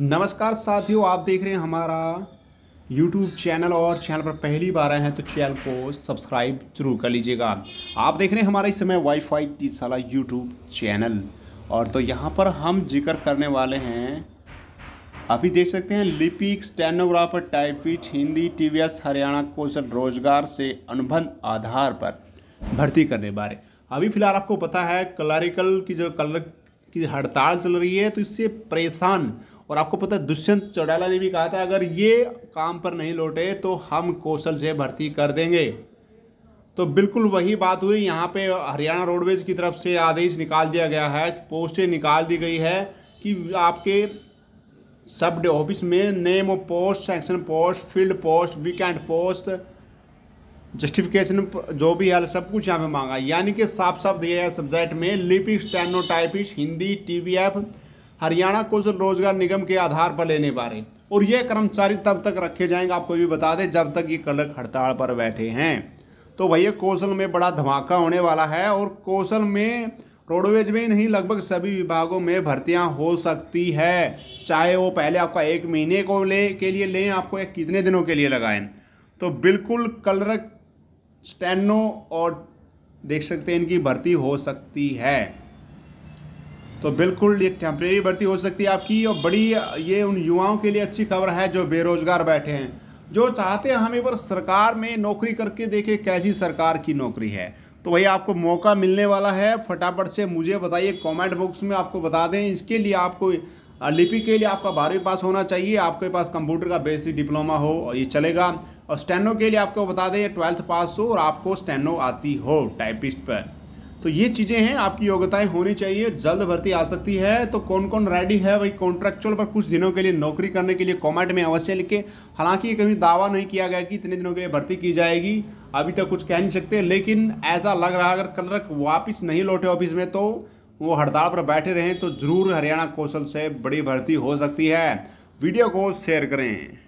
नमस्कार साथियों आप देख रहे हैं हमारा YouTube चैनल और चैनल पर पहली बार आए हैं तो चैनल को सब्सक्राइब जरूर कर लीजिएगा आप देख रहे हैं हमारा इस समय वाईफाई तीसाला यूट्यूब चैनल और तो यहाँ पर हम जिक्र करने वाले हैं अभी देख सकते हैं लिपिक stenographer typist Hindi T Haryana Kaushal Rozgar से अनुबंध आधार पर भर्ती करने बारे अभी फिलहाल आपको पता है क्लरिकल की जो कलर की हड़ताल चल रही है तो इससे परेशान और आपको पता है दुष्यंत चौटाला ने भी कहा था अगर ये काम पर नहीं लौटे तो हम कौशल से भर्ती कर देंगे तो बिल्कुल वही बात हुई यहाँ पे हरियाणा रोडवेज की तरफ से आदेश निकाल दिया गया है पोस्टें निकाल दी गई है कि आपके सब ऑफिस में name of post section post field post weekend post justification जो भी है सब कुछ यहाँ पे मांगा यानी कि साफ साफ दिया है सब्जेक्ट में लिपिक steno Hindi T V F Haryana Kaushal Rozgar Nigam के आधार पर लेने बारे और ये कर्मचारी तब तक रखे जाएंगे आपको भी बता दें जब तक ये कलक हड़ताल पर बैठे हैं तो भैया कौशल में बड़ा धमाका होने वाला है और कौशल में रोडवेज में नहीं लगभग सभी विभागों में भर्तियां हो सकती है चाहे वो पहले आपका एक महीने को ले के लिए लें आपको एक कितने दिनों के लिए लगाएं तो बिल्कुल कलरक स्टैनो और देख सकते हैं इनकी भर्ती हो सकती है तो बिल्कुल ये टेम्प्रेरी भर्ती हो सकती है आपकी और बड़ी ये उन युवाओं के लिए अच्छी खबर है जो बेरोजगार बैठे हैं जो चाहते हैं हमें पर सरकार में नौकरी करके देखे कैसी सरकार की नौकरी है तो भाई आपको मौका मिलने वाला है फटाफट से मुझे बताइए कमेंट बॉक्स में आपको बता दें इसके लिए आपको लिपि के लिए आपका बारहवीं पास होना चाहिए आपके पास कंप्यूटर का बेसिक डिप्लोमा हो और ये चलेगा और स्टेनो के लिए आपको बता दें ट्वेल्थ पास हो और आपको स्टेनो आती हो टाइपिस्ट पर तो ये चीज़ें हैं आपकी योग्यताएं होनी चाहिए जल्द भर्ती आ सकती है तो कौन कौन रेडी है भाई कॉन्ट्रेक्चुअल पर कुछ दिनों के लिए नौकरी करने के लिए कॉमेंट में अवश्य लिखें हालांकि कभी दावा नहीं किया गया कि इतने दिनों के लिए भर्ती की जाएगी अभी तक कुछ कह नहीं सकते लेकिन ऐसा लग रहा है अगर कल तक नहीं लौटे ऑफिस में तो वो हड़ताल पर बैठे रहें तो ज़रूर हरियाणा कौशल से बड़ी भर्ती हो सकती है वीडियो को शेयर करें